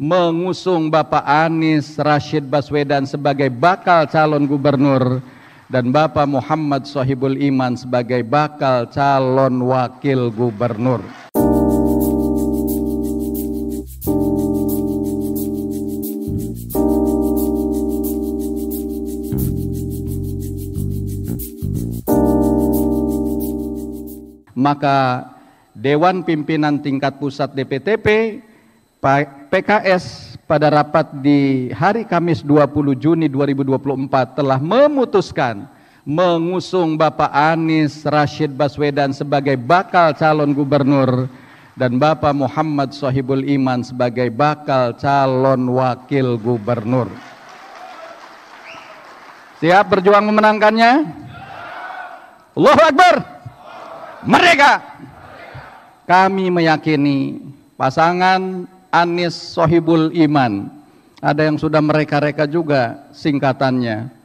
mengusung Bapak Anies Rashid Baswedan sebagai bakal calon gubernur dan Bapak Muhammad Sohibul Iman sebagai bakal calon wakil gubernur. Maka Dewan Pimpinan Tingkat Pusat DPTP PKS pada rapat di hari Kamis 20 Juni 2024 telah memutuskan mengusung Bapak Anies Rashid Baswedan sebagai bakal calon gubernur dan Bapak Muhammad Sohibul Iman sebagai bakal calon wakil gubernur. Siap berjuang memenangkannya? Allahu Akbar! Merdeka! Kami meyakini pasangan Anies Sohibul Iman. Ada yang sudah mereka-reka juga singkatannya.